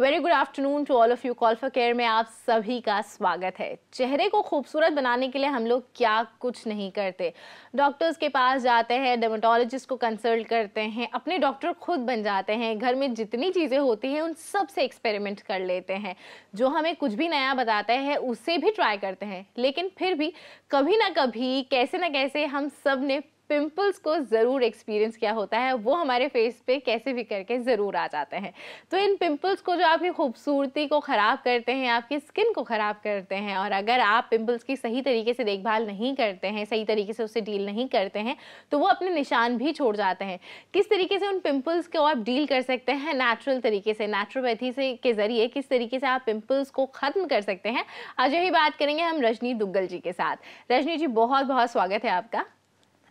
Very good afternoon to all of you call for care में आप सभी का स्वागत है चेहरे को खूबसूरत बनाने के लिए हम लोग क्या कुछ नहीं करते डॉक्टर्स के पास जाते हैं डर्माटोलॉजिस्ट को कंसल्ट करते हैं अपने डॉक्टर खुद बन जाते हैं घर में जितनी चीज़ें होती हैं उन सब से एक्सपेरिमेंट कर लेते हैं जो हमें कुछ भी नया बताता है उसे भी ट्राई करते हैं लेकिन फिर भी कभी ना कभी कैसे ना कैसे हम सब ने पिंपल्स को ज़रूर एक्सपीरियंस किया होता है वो हमारे फेस पे कैसे भी करके ज़रूर आ जाते हैं तो इन पिंपल्स को जो आपकी खूबसूरती को ख़राब करते हैं आपकी स्किन को ख़राब करते हैं और अगर आप पिंपल्स की सही तरीके से देखभाल नहीं करते हैं सही तरीके से उससे डील नहीं करते हैं तो वो अपने निशान भी छोड़ जाते हैं किस तरीके से उन पिम्पल्स को आप डील कर सकते हैं नेचुरल तरीके से नेचुरोपैथी से के ज़रिए किस तरीके से आप पिम्पल्स को ख़त्म कर सकते हैं आज यही बात करेंगे हम रजनी दुग्गल जी के साथ रजनी जी बहुत बहुत स्वागत है आपका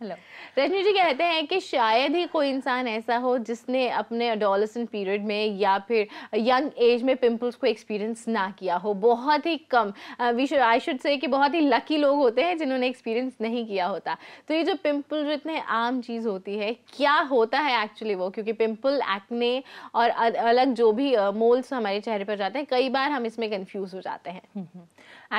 हेलो रजनी जी कहते हैं कि शायद ही कोई इंसान ऐसा हो जिसने अपने अडोलसन पीरियड में या फिर यंग एज में पिंपल्स को एक्सपीरियंस ना किया हो बहुत ही कम we should I should say कि बहुत ही लकी लोग होते हैं जिन्होंने एक्सपीरियंस नहीं किया होता तो ये जो पिंपल जो इतने आम चीज़ होती है क्या होता है एक्चुअली वो क्योंकि पिम्पल एक्ने और अलग जो भी मोल्स uh, हमारे चेहरे पर जाते हैं कई बार हम इसमें कन्फ्यूज़ हो जाते हैं हम्म, हम्म।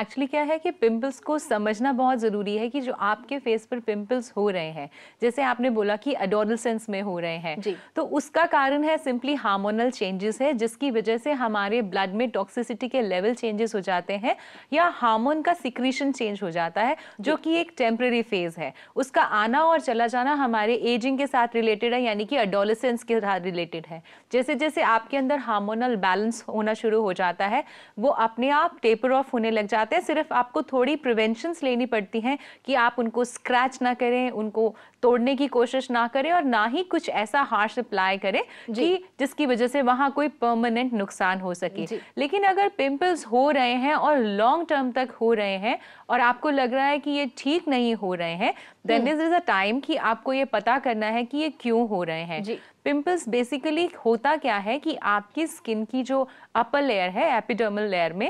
एक्चुअली क्या है कि पिंपल्स को समझना बहुत ज़रूरी है कि जो आपके फेस पर पिंपल्स हो रहे हैं जैसे आपने बोला कि अडोलसेंस में हो रहे हैं तो उसका कारण है सिंपली हार्मोनल चेंजेस है जिसकी वजह से हमारे ब्लड में टॉक्सिसिटी के लेवल चेंजेस हो जाते हैं या हार्मोन का सिक्रीशन चेंज हो जाता है जो कि एक टेम्प्रेरी फेज है उसका आना और चला जाना हमारे एजिंग के साथ रिलेटेड है यानी कि अडोलसेंस के साथ रिलेटेड है जैसे जैसे आपके अंदर हार्मोनल बैलेंस होना शुरू हो जाता है वो अपने आप टेपर ऑफ होने लग जाता जाते हैं सिर्फ आपको थोड़ी प्रिवेंशंस लेनी पड़ती हैं कि आप उनको स्क्रैच ना करें उनको तोड़ने की कोशिश ना करें और ना ही कुछ ऐसा हार्श अप्लाई करें कि जिसकी वजह से वहाँ कोई परमानेंट नुकसान हो सके लेकिन अगर पिंपल्स हो रहे हैं और लॉन्ग टर्म तक हो रहे हैं और आपको लग रहा है कि ये ठीक नहीं हो रहे हैं then is is a time कि आपको ये पता करना है कि ये क्यों हो रहे हैं पिंपल्स बेसिकली होता क्या है कि आपकी स्किन की जो अपर लेयर है एपिडर्मल लेयर में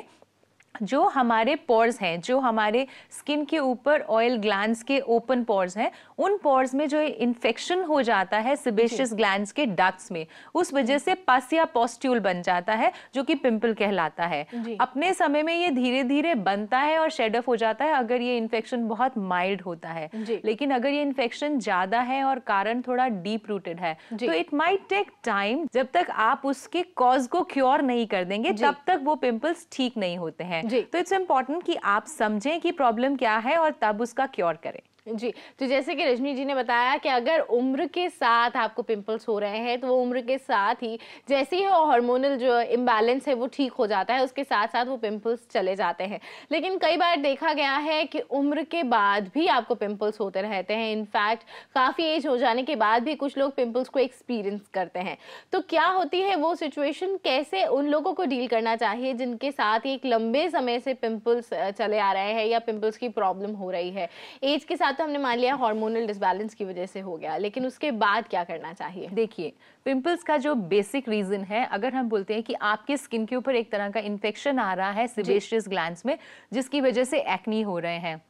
जो हमारे पोर्स हैं जो हमारे स्किन के ऊपर ऑयल ग्लैंड्स के ओपन पोर्स हैं उन पोर्स में जो इन्फेक्शन हो जाता है सिबेशियस ग्लैंड्स के डक्ट्स में उस वजह से पासिया पोस्ट्यूल पॉस्ट्यूल बन जाता है जो कि पिंपल कहलाता है अपने समय में ये धीरे धीरे बनता है और शेड ऑफ हो जाता है अगर ये इन्फेक्शन बहुत माइल्ड होता है लेकिन अगर ये इन्फेक्शन ज़्यादा है और कारण थोड़ा डीप रूटेड है तो इट माइट टेक टाइम जब तक आप उसके कॉज को क्योर नहीं कर देंगे तब तक वो पिम्पल्स ठीक नहीं होते हैं तो इट्स इम्पॉर्टेंट कि आप समझें कि प्रॉब्लम क्या है और तब उसका क्योर करें जी तो जैसे कि रजनी जी ने बताया कि अगर उम्र के साथ आपको पिंपल्स हो रहे हैं तो वो उम्र के साथ ही जैसे ही हार्मोनल जो इम्बैलेंस है वो ठीक हो जाता है उसके साथ साथ वो पिंपल्स चले जाते हैं लेकिन कई बार देखा गया है कि उम्र के बाद भी आपको पिंपल्स होते रहते हैं इनफैक्ट काफ़ी एज हो जाने के बाद भी कुछ लोग पिम्पल्स को एक्सपीरियंस करते हैं तो क्या होती है वो सिचुएशन कैसे उन लोगों को डील करना चाहिए जिनके साथ एक लंबे समय से पिम्पल्स चले आ रहे हैं या पिम्पल्स की प्रॉब्लम हो रही है एज के साथ तो हमने मान लिया हार्मोनल डिसबैलेंस की वजह से हो गया लेकिन उसके बाद क्या करना चाहिए देखिए पिंपल्स का जो बेसिक रीजन है अगर हम बोलते हैं कि आपके स्किन के ऊपर एक तरह का इन्फेक्शन आ रहा है सिबेशियस ग्लैंड में जिसकी वजह से एक्नी हो रहे हैं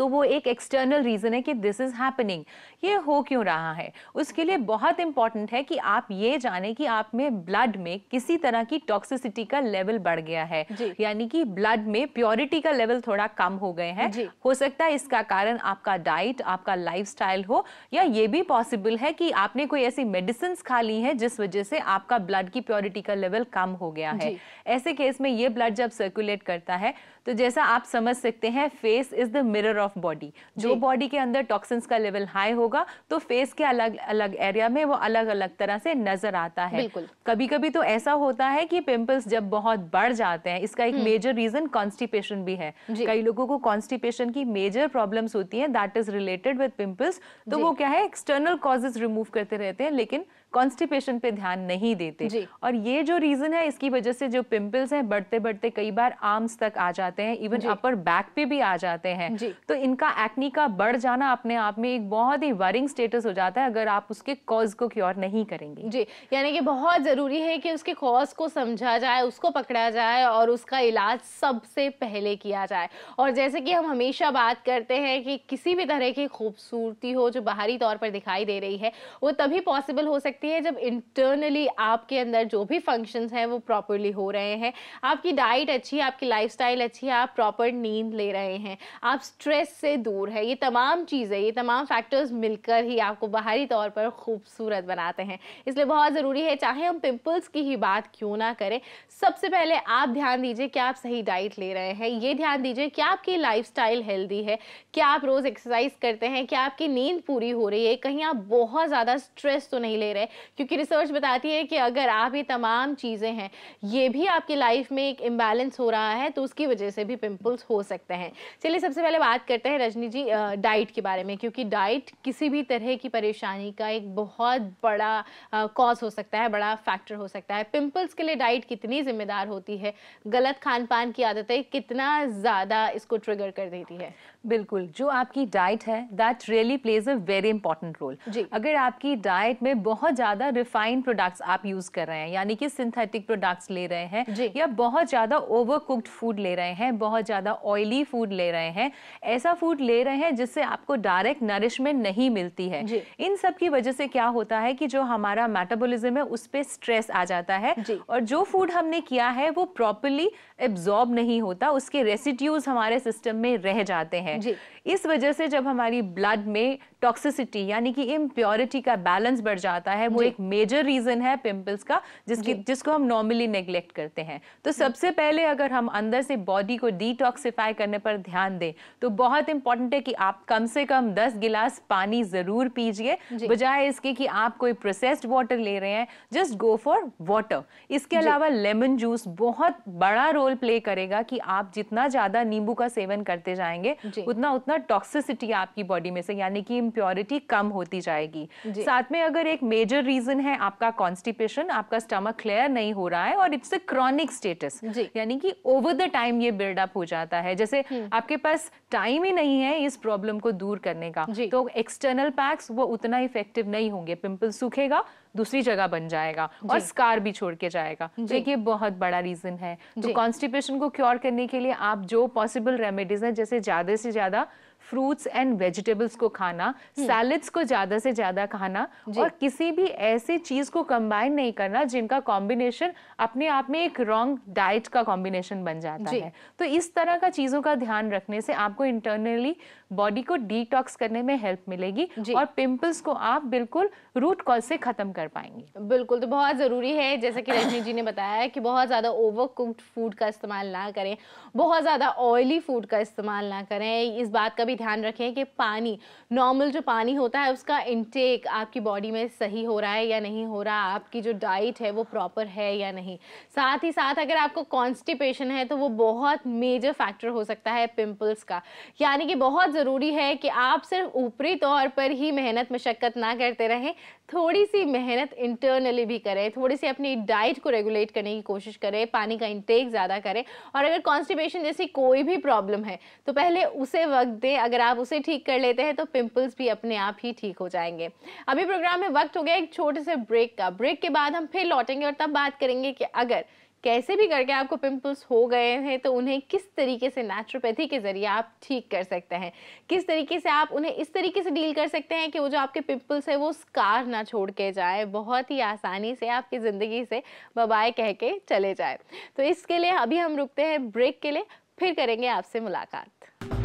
तो वो एक एक्सटर्नल रीज़न है कि दिस इज़ हैपनिंग ये हो क्यों रहा है उसके लिए बहुत इंपॉर्टेंट है कि आप ये जाने कि आप में ब्लड में किसी तरह की टॉक्सिसिटी का लेवल बढ़ गया है यानी कि ब्लड में प्योरिटी का लेवल थोड़ा कम हो गए हैं हो सकता है इसका कारण आपका डाइट आपका लाइफ हो या ये भी पॉसिबल है कि आपने कोई ऐसी मेडिसिन खा ली है जिस वजह से आपका ब्लड की प्योरिटी का लेवल कम हो गया है ऐसे केस में ये ब्लड जब सर्कुलेट करता है तो जैसा आप समझ सकते हैं face is the mirror of body जो बॉडी के अंदर टॉक्सिन्स का लेवल हाई होगा तो फेस के अलग अलग एरिया में वो अलग अलग तरह से नजर आता है कभी कभी तो ऐसा होता है कि पिंपल्स जब बहुत बढ़ जाते हैं इसका एक मेजर रीजन कॉन्स्टिपेशन भी है कई लोगों को कॉन्स्टिपेशन की मेजर प्रॉब्लम होती है that is related with pimples तो वो क्या है एक्सटर्नल कॉजेज रिमूव करते रहते हैं लेकिन कॉन्स्टिपेशन पे ध्यान नहीं देते और ये जो रीजन है इसकी वजह से जो पिंपल्स हैं बढ़ते बढ़ते कई बार आर्म्स तक आ जाते हैं इवन अपर बैक पे भी आ जाते हैं तो इनका एक्नी का बढ़ जाना अपने आप में एक बहुत ही वरिंग स्टेटस हो जाता है अगर आप उसके कॉज को क्योर नहीं करेंगे जी यानी कि बहुत ज़रूरी है कि उसके कॉज को समझा जाए उसको पकड़ा जाए और उसका इलाज सबसे पहले किया जाए और जैसे कि हम हमेशा बात करते हैं कि किसी भी तरह की खूबसूरती हो जो बाहरी तौर पर दिखाई दे रही है वो तभी पॉसिबल हो सकती सकती है जब इंटरनली आपके अंदर जो भी फंक्शंस हैं वो प्रॉपरली हो रहे हैं आपकी डाइट अच्छी है आपकी स्टाइल अच्छी है आप प्रॉपर नींद ले रहे हैं आप स्ट्रेस से दूर है ये तमाम चीज़ें ये तमाम फैक्टर्स मिलकर ही आपको बाहरी तौर पर खूबसूरत बनाते हैं इसलिए बहुत ज़रूरी है चाहे हम पिम्पल्स की ही बात क्यों ना करें सबसे पहले आप ध्यान दीजिए क्या आप सही डाइट ले रहे हैं ये ध्यान दीजिए क्या आपकी लाइफ हेल्दी है क्या आप रोज़ एक्सरसाइज करते हैं क्या आपकी नींद पूरी हो रही है कहीं आप बहुत ज़्यादा स्ट्रेस तो नहीं ले रहे क्योंकि रिसर्च बताती है कि अगर आप ये तमाम चीज़ें हैं ये भी आपकी लाइफ में एक इम्बैलेंस हो रहा है तो उसकी वजह से भी पिम्पल्स हो सकते हैं चलिए सबसे पहले बात करते हैं रजनी जी डाइट के बारे में क्योंकि डाइट किसी भी तरह की परेशानी का एक बहुत बड़ा कॉज हो सकता है बड़ा फैक्टर हो सकता है पिम्पल्स के लिए डाइट कितनी जिम्मेदार होती है गलत खान पान की आदतें कितना ज़्यादा इसको ट्रिगर कर देती है बिल्कुल जो आपकी डाइट है that really plays a very important role अगर आपकी डाइट में बहुत ज़्यादा रिफाइंड प्रोडक्ट्स आप यूज़ कर रहे हैं यानी कि सिंथेटिक प्रोडक्ट्स ले रहे हैं या बहुत ज़्यादा ओवर कुकड फूड ले रहे हैं बहुत ज़्यादा ऑयली फूड ले रहे हैं ऐसा फूड ले रहे हैं जिससे आपको डायरेक्ट नरिशमेंट नहीं मिलती है इन सब की वजह से क्या होता है कि जो हमारा मेटाबोलिज्म है उस पर स्ट्रेस आ जाता है और जो फूड हमने किया है वो प्रॉपरली एब्जॉर्ब नहीं होता उसके रेसिड्यूज हमारे सिस्टम में रह जाते हैं है इस वजह से जब हमारी ब्लड में टॉक्सिसिटी यानी कि इम्प्योरिटी का बैलेंस बढ़ जाता है वो एक मेजर रीजन है पिंपल्स का जिसकी जिसको हम नॉर्मली नेग्लेक्ट करते हैं तो सबसे पहले अगर हम अंदर से बॉडी को डिटॉक्सिफाई करने पर ध्यान दें तो बहुत इंपॉर्टेंट है कि आप कम से कम दस गिलास पानी जरूर पीजिए बजाय इसके कि आप कोई प्रोसेस्ड वाटर ले रहे हैं जस्ट गो फॉर वाटर इसके अलावा लेमन जूस बहुत बड़ा रोल प्ले करेगा कि आप जितना ज्यादा नींबू का सेवन करते जाएंगे उतना उतना टॉक्सिसिटी आपकी बॉडी में से यानी कि इम्प्योरिटी कम होती जाएगी साथ में अगर एक मेजर रीजन है आपका कॉन्स्टिपेशन आपका स्टमक क्लियर नहीं हो रहा है और इट्स अ क्रॉनिक स्टेटस यानी कि ओवर द टाइम ये बिल्डअप हो जाता है जैसे हम्म। आपके पास टाइम ही नहीं है इस प्रॉब्लम को दूर करने का तो एक्सटर्नल पैक्स वो उतना इफेक्टिव नहीं होंगे पिंपल सूखेगा दूसरी जगह बन जाएगा और स्कार भी छोड़ के जाएगा तो ये बहुत बड़ा रीजन है तो कॉन्स्टिपेशन को क्योर करने के लिए आप जो पॉसिबल रेमेडीज हैं जैसे ज्यादा से ज्यादा फ्रूट्स एंड वेजिटेबल्स को खाना सैलड्स हम्म। को ज्यादा से ज्यादा खाना और किसी भी ऐसी चीज को कंबाइन नहीं करना जिनका कॉम्बिनेशन अपने आप में एक रॉन्ग डाइट का कॉम्बिनेशन बन जाता है तो इस तरह का चीजों का ध्यान रखने से आपको इंटरनली बॉडी को डिटॉक्स करने में हेल्प मिलेगी और पिंपल्स को आप बिल्कुल रूट कॉल से खत्म कर पाएंगे बिल्कुल तो बहुत ज़रूरी है जैसा कि रजनी जी ने बताया कि बहुत ज़्यादा ओवर कुकड फूड का इस्तेमाल ना करें बहुत ज़्यादा ऑयली फूड का इस्तेमाल ना करें इस बात का भी ध्यान रखें कि पानी नॉर्मल जो पानी होता है उसका इनटेक आपकी बॉडी में सही हो रहा है या नहीं हो रहा आपकी जो डाइट है वो प्रॉपर है या नहीं साथ ही साथ अगर आपको कॉन्स्टिपेशन है तो वो बहुत मेजर फैक्टर हो सकता है पिम्पल्स का यानी कि बहुत ज़रूरी है कि आप सिर्फ ऊपरी तौर पर ही मेहनत मशक्क़त ना करते रहें थोड़ी सी मेहनत इंटरनली भी करें थोड़ी सी अपनी डाइट को रेगुलेट करने की कोशिश करें पानी का इंटेक ज़्यादा करें और अगर कॉन्स्टिपेशन जैसी कोई भी प्रॉब्लम है तो पहले उसे वक्त दें अगर आप उसे ठीक कर लेते हैं तो पिम्पल्स भी अपने आप ही ठीक हो जाएंगे अभी प्रोग्राम में वक्त हो गया एक छोटे से ब्रेक का ब्रेक के बाद हम फिर लौटेंगे और तब बात करेंगे कि अगर कैसे भी करके आपको पिंपल्स हो गए हैं तो उन्हें किस तरीके से नेचुरोपैथी के ज़रिए आप ठीक कर सकते हैं किस तरीके से आप उन्हें इस तरीके से डील कर सकते हैं कि वो जो आपके पिंपल्स है वो स्कार ना छोड़ के जाए बहुत ही आसानी से आपकी ज़िंदगी से बबाए कह के चले जाए तो इसके लिए अभी हम रुकते हैं ब्रेक के लिए फिर करेंगे आपसे मुलाकात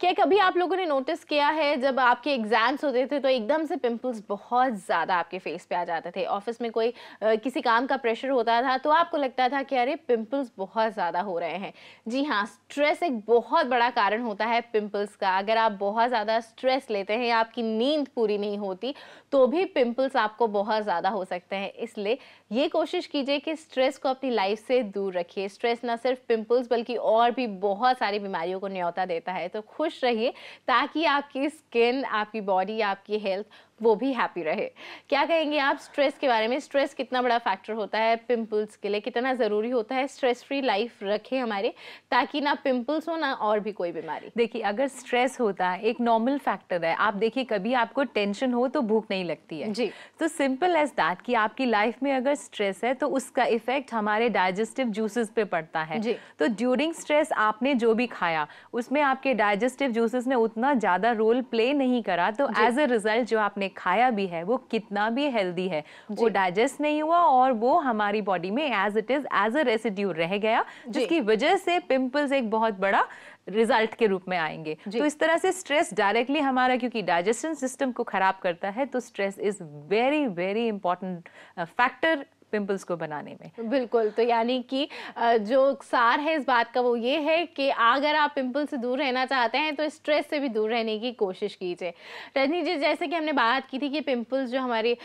क्या कभी आप लोगों ने नोटिस किया है जब आपके एग्जाम्स होते थे तो एकदम से पिंपल्स बहुत ज़्यादा आपके फेस पे आ जाते थे ऑफिस में कोई आ, किसी काम का प्रेशर होता था तो आपको लगता था कि अरे पिंपल्स बहुत ज़्यादा हो रहे हैं जी हाँ स्ट्रेस एक बहुत बड़ा कारण होता है पिंपल्स का अगर आप बहुत ज़्यादा स्ट्रेस लेते हैं आपकी नींद पूरी नहीं होती तो भी पिम्पल्स आपको बहुत ज़्यादा हो सकते हैं इसलिए ये कोशिश कीजिए कि स्ट्रेस को अपनी लाइफ से दूर रखिए स्ट्रेस ना सिर्फ पिम्पल्स बल्कि और भी बहुत सारी बीमारियों को न्यौता देता है तो खुश खुश रहिए ताकि आपकी स्किन आपकी बॉडी आपकी हेल्थ वो भी हैप्पी रहे क्या कहेंगे आप स्ट्रेस के बारे में स्ट्रेस कितना बड़ा फैक्टर होता है पिंपल्स के लिए कितना ज़रूरी होता है स्ट्रेस फ्री लाइफ रखें हमारे ताकि ना पिंपल्स हो ना और भी कोई बीमारी देखिए अगर स्ट्रेस होता है एक नॉर्मल फैक्टर है आप देखिए कभी आपको टेंशन हो तो भूख नहीं लगती है जी तो सिंपल एज दैट कि आपकी लाइफ में अगर स्ट्रेस है तो उसका इफेक्ट हमारे डाइजेस्टिव जूसेस पे पड़ता है जी तो ड्यूरिंग स्ट्रेस आपने जो भी खाया उसमें आपके डाइजेस्टिव जूसेस ने उतना ज़्यादा रोल प्ले नहीं करा तो एज अ रिजल्ट जो आपने खाया भी है वो कितना भी हेल्दी है वो डाइजेस्ट नहीं हुआ और वो हमारी बॉडी में as it is as a residue रह गया जिसकी वजह से पिंपल्स एक बहुत बड़ा रिजल्ट के रूप में आएंगे तो इस तरह से स्ट्रेस डायरेक्टली हमारा क्योंकि डाइजेशन सिस्टम को खराब करता है तो stress is very very important factor pimples को बनाने में बिल्कुल तो यानी कि जो सार है इस बात का वो ये है कि अगर आप पिंपल से दूर रहना चाहते हैं तो स्ट्रेस से भी दूर रहने की कोशिश कीजिए रजनी जी जैसे कि हमने बात की थी कि पिंपल्स जो हमारी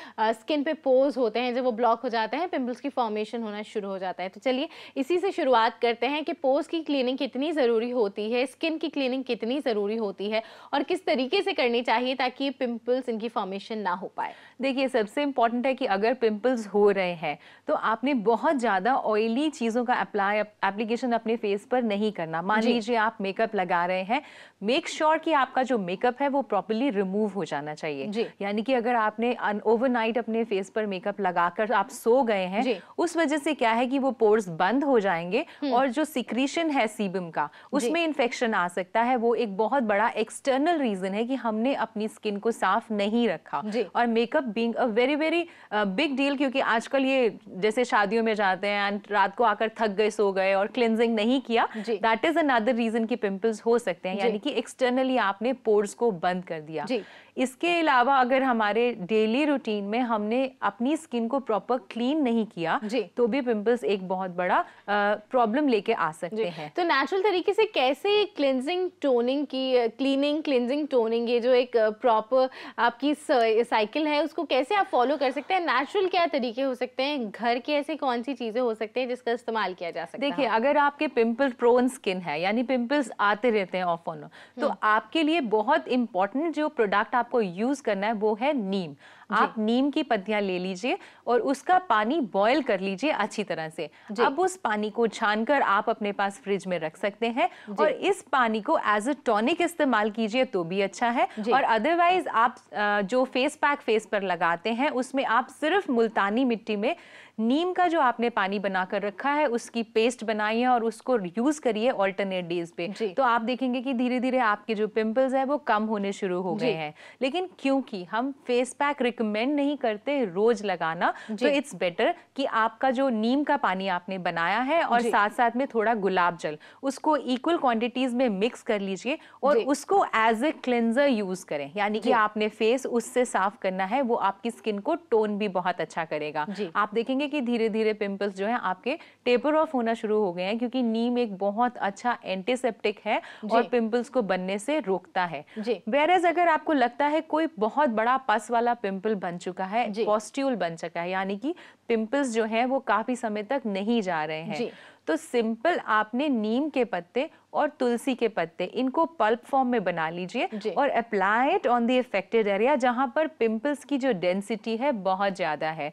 स्किन पे पोज होते हैं जब वो ब्लॉक हो जाते हैं पिंपल्स की फॉर्मेशन होना शुरू हो जाता है तो चलिए इसी से शुरुआत करते हैं कि पोज की क्लीनिंग कितनी ज़रूरी होती है स्किन की क्लीनिंग कितनी ज़रूरी होती है और किस तरीके से करनी चाहिए ताकि पिंपल्स इनकी फॉर्मेशन ना हो पाए देखिए सबसे इम्पॉर्टेंट है कि अगर पिंपल्स हो रहे हैं तो आपने बहुत ज़्यादा ऑयली चीज़ों का अप्लाई एप्लीकेशन अपने फेस पर नहीं करना मान लीजिए आप मेकअप लगा रहे हैं मेक श्योर sure कि आपका जो मेकअप है वो प्रॉपरली रिमूव हो जाना चाहिए यानी कि अगर आपने ओवरनाइट अपने फेस पर मेकअप लगाकर आप सो गए हैं उस वजह से क्या है कि वो पोर्स बंद हो जाएंगे हम्म। और जो सिक्रीशन है सीबम का उसमें इन्फेक्शन आ सकता है वो एक बहुत बड़ा एक्सटर्नल रीजन है कि हमने अपनी स्किन को साफ नहीं रखा और makeup being a very very big deal क्योंकि आजकल ये जैसे शादियों में जाते हैं एंड रात को आकर थक गए सो गए और क्लिनजिंग नहीं किया दैट इज अनदर रीजन की पिंपल्स हो सकते हैं यानी कि एक्सटर्नली आपने पोर्स को बंद कर दिया इसके अलावा अगर हमारे डेली रूटीन में हमने अपनी स्किन को प्रॉपर क्लीन नहीं किया तो भी पिंपल्स एक बहुत बड़ा प्रॉब्लम लेके आ सकते हैं तो नेचुरल तरीके से कैसे क्लिनजिंग टोनिंग की क्लीनिंग क्लिनजिंग टोनिंग ये जो एक प्रॉपर आपकी साइकिल है उसको कैसे आप फॉलो कर सकते हैं नेचुरल क्या तरीके हो सकते हैं घर की ऐसी कौन सी चीज़ें हो सकते हैं जिसका इस्तेमाल किया जा सकता है देखिए अगर आपके पिंपल प्रोन स्किन है यानी पिंपल्स आते रहते हैं ऑफ ऑन तो हम्म। आपके लिए बहुत इंपॉर्टेंट जो प्रोडक्ट आप आपको यूज़ करना है वो है नीम आप नीम की पत्तियां ले लीजिए और उसका पानी बॉयल कर लीजिए अच्छी तरह से अब उस पानी को छानकर आप अपने पास फ्रिज में रख सकते हैं और इस पानी को एज अ टॉनिक इस्तेमाल कीजिए तो भी अच्छा है और अदरवाइज आप जो फेस पैक फेस पर लगाते हैं उसमें आप सिर्फ मुल्तानी मिट्टी में नीम का जो आपने पानी बनाकर रखा है उसकी पेस्ट बनाइए और उसको यूज करिए ऑल्टरनेट डेज पे तो आप देखेंगे कि धीरे धीरे आपके जो पिंपल्स है वो कम होने शुरू हो गए हैं लेकिन क्योंकि हम फेस पैक रिकमेंड नहीं करते रोज लगाना तो इट्स बेटर कि आपका जो नीम का पानी आपने बनाया है और साथ साथ में थोड़ा गुलाब जल उसको इक्वल क्वांटिटीज में मिक्स कर लीजिए और उसको एज ए क्लेंजर यूज करें यानी कि आपने फेस उससे साफ करना है वो आपकी स्किन को टोन भी बहुत अच्छा करेगा आप देखेंगे कि धीरे धीरे पिंपल्स जो है आपके टेपर ऑफ होना शुरू हो गए हैं क्योंकि नीम एक बहुत अच्छा एंटीसेप्टिक है और पिंपल्स को बनने से रोकता है वेर एज अगर आपको लगता है कोई बहुत बड़ा पस वाला पिंपल पिंपल बन चुका है पॉस्ट्यूल बन चुका है यानी कि पिंपल्स जो है वो काफी समय तक नहीं जा रहे हैं तो सिंपल आपने नीम के पत्ते और तुलसी के पत्ते इनको पल्प फॉर्म में बना लीजिए और apply it on the affected area जहां पर पिंपल्स की जो डेंसिटी है बहुत ज़्यादा है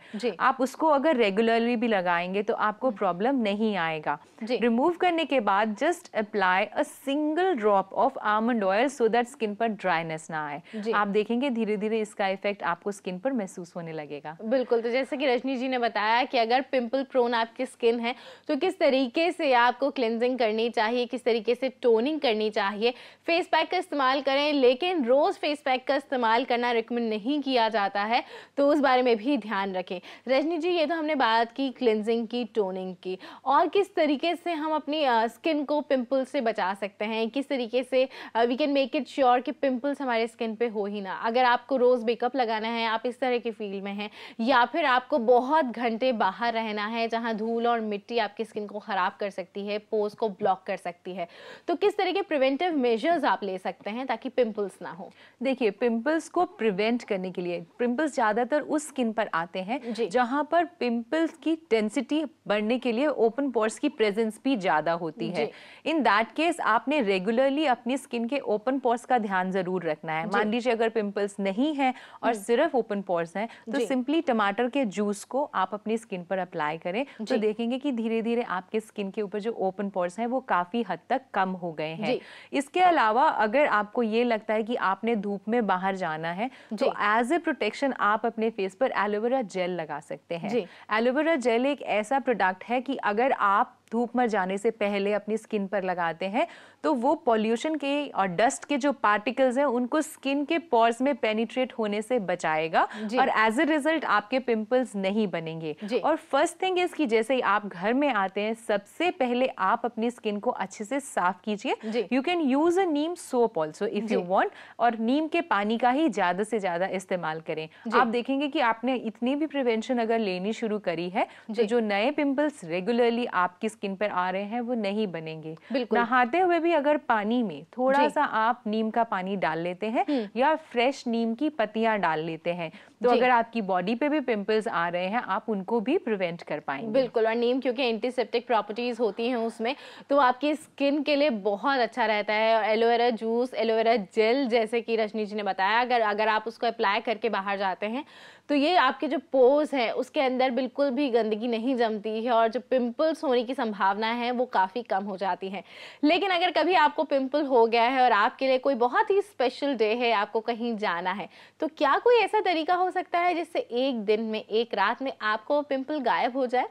आप उसको अगर रेगुलरली भी लगाएंगे तो आपको प्रॉब्लम नहीं आएगा रिमूव करने के बाद just apply a single drop of almond oil so that skin पर ड्राइनेस ना आए आप देखेंगे धीरे धीरे इसका इफेक्ट आपको स्किन पर महसूस होने लगेगा बिल्कुल तो जैसे कि रजनी जी ने बताया कि अगर पिंपल प्रोन आपकी स्किन है तो किस तरीके तरीके से आपको क्लिनजिंग करनी चाहिए किस तरीके से टोनिंग करनी चाहिए फेस पैक का इस्तेमाल करें लेकिन रोज़ फेस पैक का इस्तेमाल करना रिकमेंड नहीं किया जाता है तो उस बारे में भी ध्यान रखें रजनी जी ये तो हमने बात की क्लिनजिंग की टोनिंग की और किस तरीके से हम अपनी स्किन को पिंपल से बचा सकते हैं किस तरीके से we can make it sure कि पिंपल्स हमारे स्किन पर हो ही ना अगर आपको रोज़ मेकअप लगाना है आप इस तरह की फील्ड में हैं या फिर आपको बहुत घंटे बाहर रहना है जहाँ धूल और मिट्टी आपकी स्किन को ख़राब कर सकती है पोज को ब्लॉक कर सकती है तो किस तरह के प्रिवेंटिव मेजर्स आप ले सकते हैं ताकि पिंपल्स ना हो देखिए पिंपल्स को प्रिवेंट करने के लिए पिंपल्स ज़्यादातर उस स्किन पर आते हैं जहां पर पिंपल्स की डेंसिटी बढ़ने के लिए ओपन पोर्स की प्रेजेंस भी ज़्यादा होती है इन दैट केस आपने रेगुलरली अपनी स्किन के ओपन पोर्स का ध्यान ज़रूर रखना है मान लीजिए अगर पिंपल्स नहीं है और हम्म। सिर्फ ओपन पोर्स है तो सिंपली टमाटर के जूस को आप अपनी स्किन पर अप्लाई करें तो देखेंगे कि धीरे धीरे आपके स्किन के ऊपर जो ओपन पोर्स हैं वो काफ़ी हद तक कम हो गए हैं इसके अलावा अगर आपको ये लगता है कि आपने धूप में बाहर जाना है तो एज ए प्रोटेक्शन आप अपने फेस पर एलोवेरा जेल लगा सकते हैं एलोवेरा जेल एक ऐसा प्रोडक्ट है कि अगर आप धूप में जाने से पहले अपनी स्किन पर लगाते हैं तो वो पॉल्यूशन के और डस्ट के जो पार्टिकल्स हैं उनको स्किन के पॉर्स में पेनिट्रेट होने से बचाएगा और एज ए रिजल्ट आपके पिंपल्स नहीं बनेंगे और फर्स्ट थिंग इज कि जैसे ही आप घर में आते हैं सबसे पहले आप अपनी स्किन को अच्छे से साफ कीजिए you can use a neem soap also if you want और नीम के पानी का ही ज्यादा से ज्यादा इस्तेमाल करें आप देखेंगे कि आपने इतनी भी प्रिवेंशन अगर लेनी शुरू करी है तो जो नए पिंपल्स रेगुलरली आपकी स्किन पर आ रहे हैं वो नहीं बनेंगे नहाते हुए भी भी अगर पानी में थोड़ा सा आप नीम का पानी डाल लेते हैं हम्म। या फ्रेश नीम की पत्तियां डाल लेते हैं तो अगर आपकी बॉडी पे भी पिंपल्स आ रहे हैं आप उनको भी प्रिवेंट कर पाएंगे बिल्कुल और नीम क्योंकि एंटीसेप्टिक प्रॉपर्टीज होती हैं उसमें तो आपकी स्किन के लिए बहुत अच्छा रहता है एलोवेरा जूस एलोवेरा जेल जैसे कि रजनी जी ने बताया अगर अगर आप उसको अप्लाई करके बाहर जाते हैं तो ये आपके जो पोज हैं उसके अंदर बिल्कुल भी गंदगी नहीं जमती है और जो पिंपल्स होने की संभावना है वो काफ़ी कम हो जाती है लेकिन अगर कभी आपको पिंपल हो गया है और आपके लिए कोई बहुत ही स्पेशल डे है आपको कहीं जाना है तो क्या कोई ऐसा तरीका हो सकता है जिससे एक दिन में एक रात में आपको पिंपल गायब हो जाए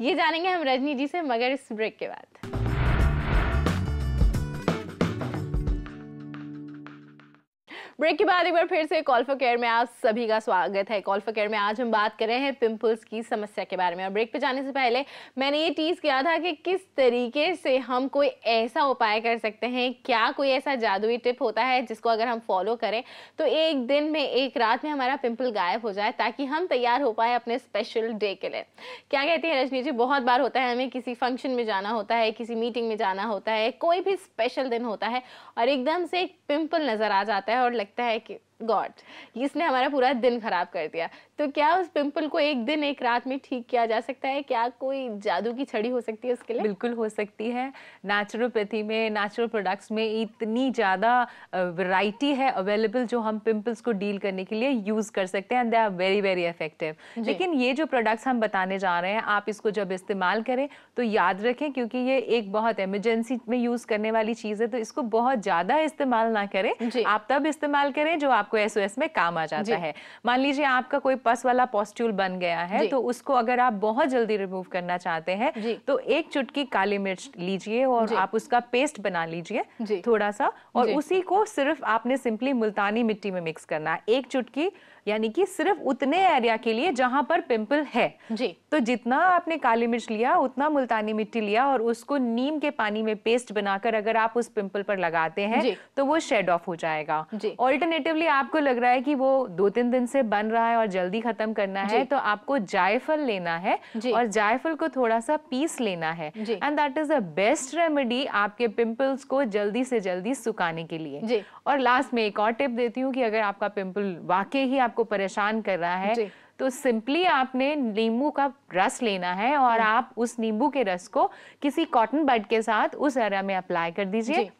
ये जानेंगे हम रजनी जी से मगर इस ब्रेक के बाद ब्रेक के बाद एक बार फिर से कॉल फॉर केयर में आप सभी का स्वागत है कॉल फॉर केयर में आज हम बात कर रहे हैं पिंपल्स की समस्या के बारे में और ब्रेक पे जाने से पहले मैंने ये टीज किया था कि किस तरीके से हम कोई ऐसा उपाय कर सकते हैं क्या कोई ऐसा जादुई टिप होता है जिसको अगर हम फॉलो करें तो एक दिन में एक रात में हमारा पिम्पल गायब हो जाए ताकि हम तैयार हो पाए अपने स्पेशल डे के लिए क्या कहती है रजनी जी बहुत बार होता है हमें किसी फंक्शन में जाना होता है किसी मीटिंग में जाना होता है कोई भी स्पेशल दिन होता है और एकदम से एक पिम्पल नज़र आ जाता है और thank you. गॉड इसने हमारा पूरा दिन खराब कर दिया तो क्या उस पिंपल को एक दिन एक रात में ठीक किया जा सकता है क्या कोई जादू की छड़ी हो सकती है उसके लिए बिल्कुल हो सकती है नेचुरोपैथी में नेचुरल प्रोडक्ट्स में इतनी ज़्यादा वैरायटी है अवेलेबल जो हम पिंपल्स को डील करने के लिए यूज़ कर सकते हैं and they are very very effective लेकिन ये जो प्रोडक्ट्स हम बताने जा रहे हैं आप इसको जब इस्तेमाल करें तो याद रखें क्योंकि ये एक बहुत इमरजेंसी में यूज़ करने वाली चीज़ है तो इसको बहुत ज़्यादा इस्तेमाल ना करें आप तब इस्तेमाल करें जो आप आपको एसओएस में काम आ जाता है मान लीजिए आपका कोई पस वाला पॉस्ट्यूल बन गया है तो उसको अगर आप बहुत जल्दी रिमूव करना चाहते हैं तो एक चुटकी काली मिर्च लीजिए और आप उसका पेस्ट बना लीजिए थोड़ा सा और उसी को सिर्फ आपने सिंपली मुल्तानी मिट्टी में मिक्स करना है एक चुटकी यानी कि सिर्फ उतने एरिया के लिए जहाँ पर पिंपल है जी तो जितना आपने काली मिर्च लिया उतना मुल्तानी मिट्टी लिया और उसको नीम के पानी में पेस्ट बनाकर अगर आप उस पिंपल पर लगाते हैं तो वो शेड ऑफ हो जाएगा ऑल्टरनेटिवली आपको लग रहा है कि वो दो तीन दिन से बन रहा है और जल्दी खत्म करना है तो आपको जायफल लेना है और जायफल को थोड़ा सा पीस लेना है and that is the best remedy आपके पिम्पल्स को जल्दी से जल्दी सुखाने के लिए और लास्ट में एक और टिप देती हूँ कि अगर आपका पिंपल वाकई ही आप आपको परेशान कर रहा है तो सिंपली आपने नींबू का रस लेना है और हम्म। आप उस नींबू के रस को किसी कॉटन बड के साथ उस एरिया में अप्लाई कर दीजिए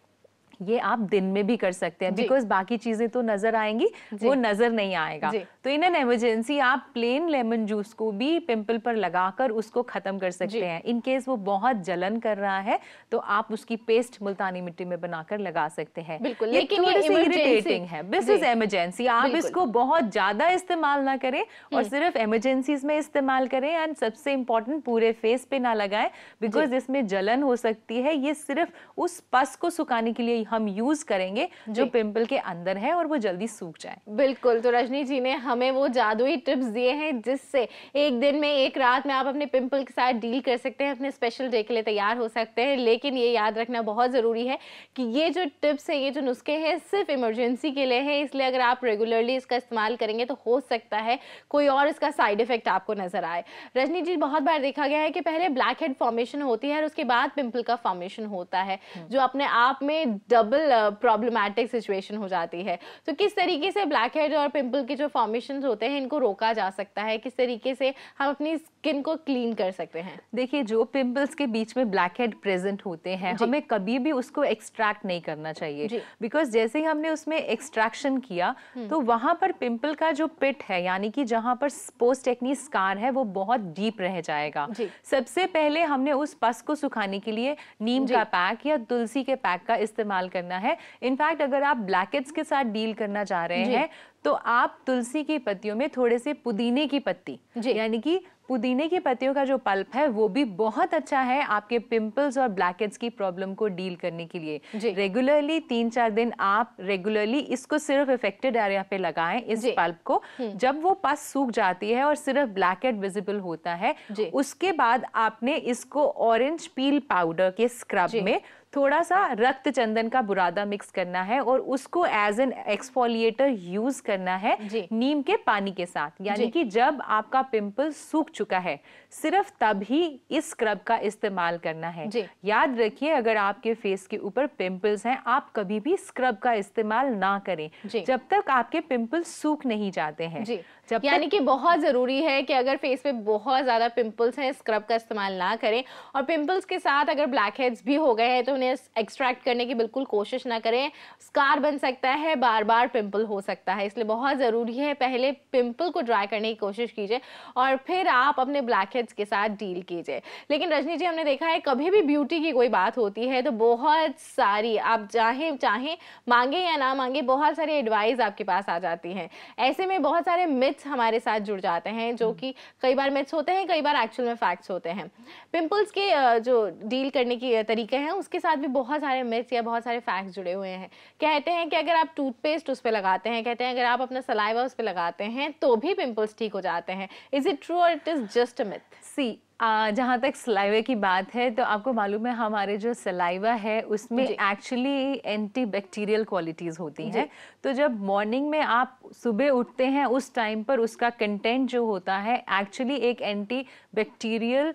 ये आप दिन में भी कर सकते हैं बिकॉज बाकी चीजें तो नजर आएंगी वो नजर नहीं आएगा तो इन एन एमरजेंसी आप प्लेन लेमन जूस को भी पिंपल पर लगाकर उसको खत्म कर सकते हैं इन केस वो बहुत जलन कर रहा है तो आप उसकी पेस्ट मुल्तानी मिट्टी में बनाकर लगा सकते हैं लेकिन ये इरिटेटिंग है दिस इज एमरजेंसी आप इसको बहुत ज्यादा इस्तेमाल ना करें और हम्म। सिर्फ एमरजेंसी में इस्तेमाल करें एंड सबसे इंपॉर्टेंट पूरे फेस पे ना लगाए बिकॉज इसमें जलन हो सकती है ये सिर्फ उस पस को सुखाने के लिए हम यूज करेंगे जो पिंपल के अंदर है और वो जल्दी सूख जाए बिल्कुल तो रजनी जी ने हमें वो जादुई टिप्स दिए हैं जिससे एक दिन में एक रात में आप अपने पिंपल के साथ डील कर सकते हैं अपने स्पेशल डे के लिए तैयार हो सकते हैं लेकिन ये याद रखना बहुत ज़रूरी है कि ये जो टिप्स है ये जो नुस्खे हैं सिर्फ इमरजेंसी के लिए है इसलिए अगर आप रेगुलरली इसका इस्तेमाल करेंगे तो हो सकता है कोई और इसका साइड इफेक्ट आपको नजर आए रजनी जी बहुत बार देखा गया है कि पहले ब्लैक हेड फॉर्मेशन होती है और उसके बाद पिंपल का फॉर्मेशन होता है हम्म। जो अपने आप में डबल प्रॉब्लमैटिक सिचुएशन हो जाती है तो किस तरीके से ब्लैक हेड और पिम्पल के जो फॉर्मेशन होते हैं इनको रोका जा सकता है किस तरीके से हम अपनी स्किन को क्लीन कर सकते हैं देखिए जो पिंपल्स के बीच में ब्लैक हेड प्रेजेंट होते हैं हमें कभी भी उसको एक्सट्रैक्ट नहीं करना चाहिए बिकॉज जैसे ही हमने उसमें एक्सट्रैक्शन किया हम्म। तो वहां पर पिंपल का जो पिट है यानी कि जहां पर पोस्ट टेक्निक स्कार है वो बहुत डीप रह जाएगा सबसे पहले हमने उस पस को सुखाने के लिए नीम का पैक या तुलसी के पैक का इस्तेमाल करना है इनफैक्ट अगर आप ब्लैकेट्स के साथ डील करना चाह रहे हैं तो आप तुलसी की पत्तियों में थोड़े से पुदीने की पत्ती यानी कि पुदीने की पत्तियों का जो पल्प है वो भी बहुत अच्छा है आपके पिंपल्स और ब्लैकेट्स की प्रॉब्लम को डील करने के लिए रेगुलरली तीन चार दिन आप रेगुलरली इसको सिर्फ इफेक्टेड एरिया पे लगाएं इस पल्प को हम्म। जब वो पस सूख जाती है और सिर्फ ब्लैकेट विजिबल होता है उसके बाद आपने इसको ऑरेंज पील पाउडर के स्क्रब में थोड़ा सा रक्त चंदन का बुरादा मिक्स करना है और उसको एज एन एक्सफोलिएटर यूज करना है नीम के पानी के साथ यानी कि जब आपका पिंपल सूख चुका है सिर्फ तभी इस स्क्रब का इस्तेमाल करना है याद रखिए अगर आपके फेस के ऊपर पिंपल्स हैं आप कभी भी स्क्रब का इस्तेमाल ना करें जब तक आपके पिंपल्स सूख नहीं जाते हैं जब यानी कि बहुत ज़रूरी है कि अगर फेस पे बहुत ज़्यादा पिंपल्स हैं स्क्रब का इस्तेमाल ना करें और पिंपल्स के साथ अगर ब्लैक हेड्स भी हो गए हैं तो उन्हें एक्सट्रैक्ट करने की बिल्कुल कोशिश ना करें स्कार बन सकता है बार बार पिंपल हो सकता है इसलिए बहुत ज़रूरी है पहले पिंपल को ड्राई करने की कोशिश कीजिए और फिर आप अपने ब्लैक हेड्स बेनिफिट्स के साथ डील कीजिए लेकिन रजनी जी हमने देखा है कभी भी ब्यूटी की कोई बात होती है तो बहुत सारी आप चाहे चाहे मांगे या ना मांगे बहुत सारी एडवाइस आपके पास आ जाती है ऐसे में बहुत सारे मिथ्स हमारे साथ जुड़ जाते हैं जो हम्म। कि कई बार मिथ्स होते हैं कई बार एक्चुअल में फैक्ट्स होते हैं पिंपल्स के जो डील करने के तरीके हैं उसके साथ भी बहुत सारे मिथ्स या बहुत सारे फैक्ट्स जुड़े हुए हैं कहते हैं कि अगर आप टूथपेस्ट उस पर लगाते हैं कहते हैं अगर आप अपना सलाइवा उस पर लगाते हैं तो भी पिंपल्स ठीक हो जाते हैं is it true or it is just a myth C. जहाँ तक सलाइवे की बात है तो आपको मालूम है हमारे जो सलाइवा है उसमें एक्चुअली एंटी बैक्टीरियल क्वालिटीज़ होती हैं तो जब मॉर्निंग में आप सुबह उठते हैं उस टाइम पर उसका कंटेंट जो होता है एक्चुअली एक एंटी बैक्टीरियल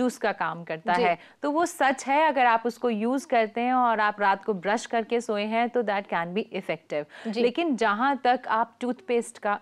जूस का काम करता है तो वो सच है अगर आप उसको यूज़ करते हैं और आप रात को ब्रश करके सोए हैं तो दैट कैन बी इफ़ेक्टिव लेकिन जहाँ तक आप टूथपेस्ट का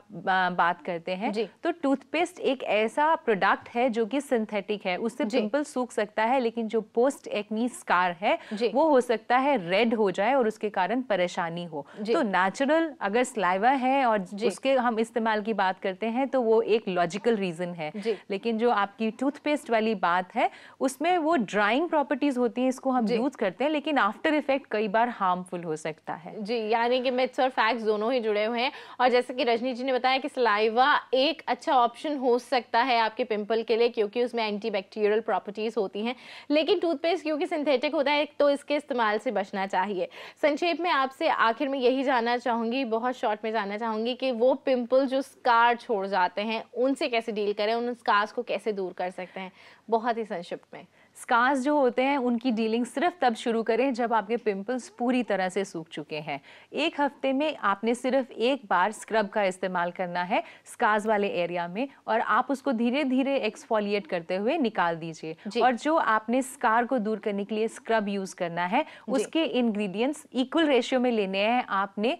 बात करते हैं तो टूथपेस्ट एक ऐसा प्रोडक्ट है जो कि सिंथेटिक एस्थेटिक है उससे पिंपल सूख सकता है लेकिन जो पोस्ट एक्नी स्कार है वो हो सकता है रेड हो जाए और उसके कारण परेशानी हो तो नेचुरल अगर स्लाइवा है और उसके हम इस्तेमाल की बात करते हैं तो वो एक लॉजिकल रीजन है लेकिन जो आपकी टूथपेस्ट वाली बात है उसमें वो ड्राइंग प्रॉपर्टीज होती है इसको हम यूज करते हैं लेकिन आफ्टर इफेक्ट कई बार हार्मफुल हो सकता है जी यानी कि मिथ्स और फैक्ट्स दोनों ही जुड़े हुए हैं और जैसे कि रजनी जी ने बताया कि स्लाइवा एक अच्छा ऑप्शन हो सकता है आपके पिंपल के लिए क्योंकि उसमें एंटीबैक्टीरियल प्रॉपर्टीज़ होती हैं लेकिन टूथपेस्ट क्योंकि सिंथेटिक होता है तो इसके इस्तेमाल से बचना चाहिए संक्षेप में आपसे आखिर में यही जानना चाहूँगी बहुत शॉर्ट में जानना चाहूँगी कि वो पिम्पल जो स्कार छोड़ जाते हैं उनसे कैसे डील करें उन स्कार्स को कैसे दूर कर सकते हैं बहुत ही संक्षिप्त में स्कार्स जो होते हैं उनकी डीलिंग सिर्फ तब शुरू करें जब आपके पिंपल्स पूरी तरह से सूख चुके हैं एक हफ्ते में आपने सिर्फ एक बार स्क्रब का इस्तेमाल करना है स्कार्स वाले एरिया में और आप उसको धीरे धीरे एक्सफॉलिएट करते हुए निकाल दीजिए और जो आपने स्कार को दूर करने के लिए स्क्रब यूज़ करना है उसके इनग्रीडियंट्स इक्वल रेशियो में लेने हैं आपने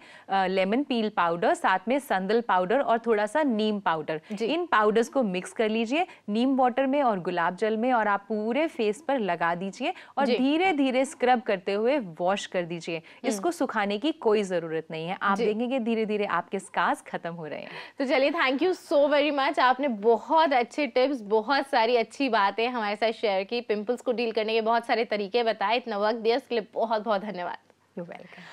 लेमन पील पाउडर साथ में संदल पाउडर और थोड़ा सा नीम पाउडर इन पाउडर्स को मिक्स कर लीजिए नीम वाटर में और गुलाब जल में और आप पूरे फेस फेस पर लगा दीजिए और धीरे धीरे स्क्रब करते हुए वॉश कर दीजिए इसको हम्म। सुखाने की कोई ज़रूरत नहीं है आप देखेंगे धीरे धीरे आपके स्कार्स खत्म हो रहे हैं तो चलिए thank you so very much आपने बहुत अच्छे टिप्स बहुत सारी अच्छी बातें हमारे साथ शेयर की पिम्पल्स को डील करने के बहुत सारे तरीके बताए इतना वक्त दिया इसके लिए बहुत बहुत धन्यवाद यू वेलकम